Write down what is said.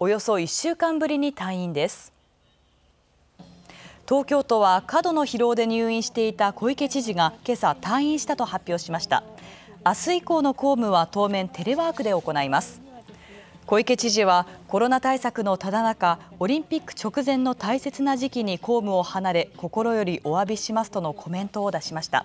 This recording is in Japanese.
およそ1週間ぶりに退院です東京都は過度の疲労で入院していた小池知事が今朝退院したと発表しました明日以降の公務は当面テレワークで行います小池知事はコロナ対策のただ中オリンピック直前の大切な時期に公務を離れ心よりお詫びしますとのコメントを出しました